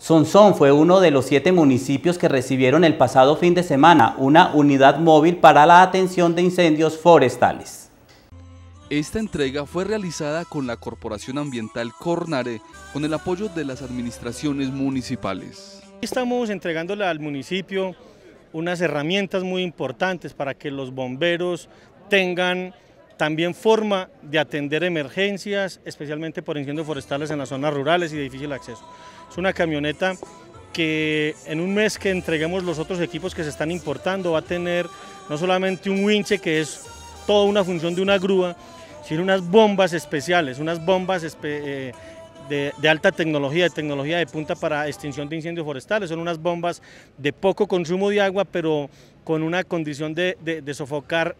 Sonson fue uno de los siete municipios que recibieron el pasado fin de semana una unidad móvil para la atención de incendios forestales. Esta entrega fue realizada con la Corporación Ambiental Cornare con el apoyo de las administraciones municipales. Estamos entregándole al municipio unas herramientas muy importantes para que los bomberos tengan también forma de atender emergencias, especialmente por incendios forestales en las zonas rurales y de difícil acceso. Es una camioneta que en un mes que entreguemos los otros equipos que se están importando va a tener no solamente un winche que es toda una función de una grúa, sino unas bombas especiales, unas bombas eh, de, alta tecnología, de tecnología de punta para extinción de incendios forestales. Son unas bombas de poco consumo de agua, pero con una condición de sofocar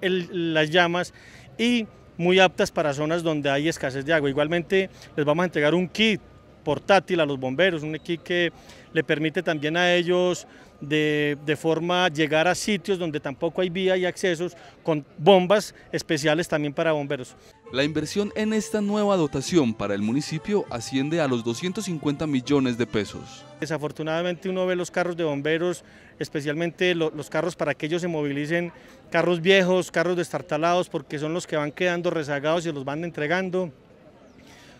las llamas y muy aptas para zonas donde hay escasez de agua. Igualmente les vamos a entregar un kit portátil a los bomberos, un equipo que le permite también a ellos de, de, forma llegar a sitios donde tampoco hay vía y accesos con bombas especiales también para bomberos. La inversión en esta nueva dotación para el municipio asciende a los 250 millones de pesos. Desafortunadamente uno ve los carros de bomberos, especialmente los carros para que ellos se movilicen, carros viejos, carros destartalados, porque son los que van quedando rezagados y los van entregando.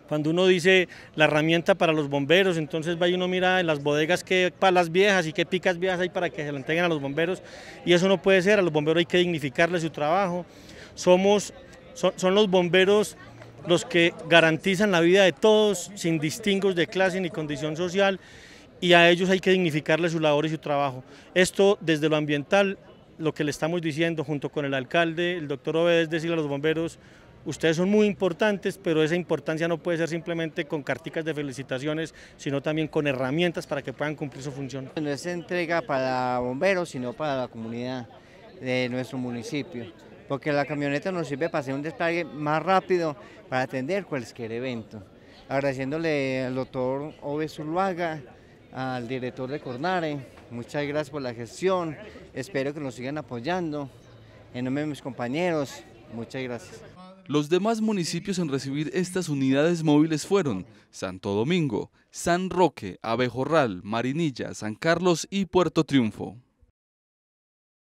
Cuando uno dice la herramienta para los bomberos, entonces va y uno mira en las bodegas qué palas viejas y qué picas viejas hay para que se la entreguen a los bomberos. Y eso no puede ser, a los bomberos hay que dignificarles su trabajo. Somos, son, los bomberos los que garantizan la vida de todos sin distingos de clase ni condición social y a ellos hay que dignificarles su labor y su trabajo. Esto desde lo ambiental, lo que le estamos diciendo junto con el alcalde, el doctor Obed, decirle a los bomberos, ustedes son muy importantes, pero esa importancia no puede ser simplemente con carticas de felicitaciones, sino también con herramientas para que puedan cumplir su función. No es entrega para bomberos, sino para la comunidad de nuestro municipio, porque la camioneta nos sirve para hacer un despliegue más rápido para atender cualquier evento. Agradeciéndole al doctor Oves Uluaga, al director de Cornare, muchas gracias por la gestión, espero que nos sigan apoyando. En nombre de mis compañeros, muchas gracias. Los demás municipios en recibir estas unidades móviles fueron Santo Domingo, San Roque, Abejorral, Marinilla, San Carlos y Puerto Triunfo.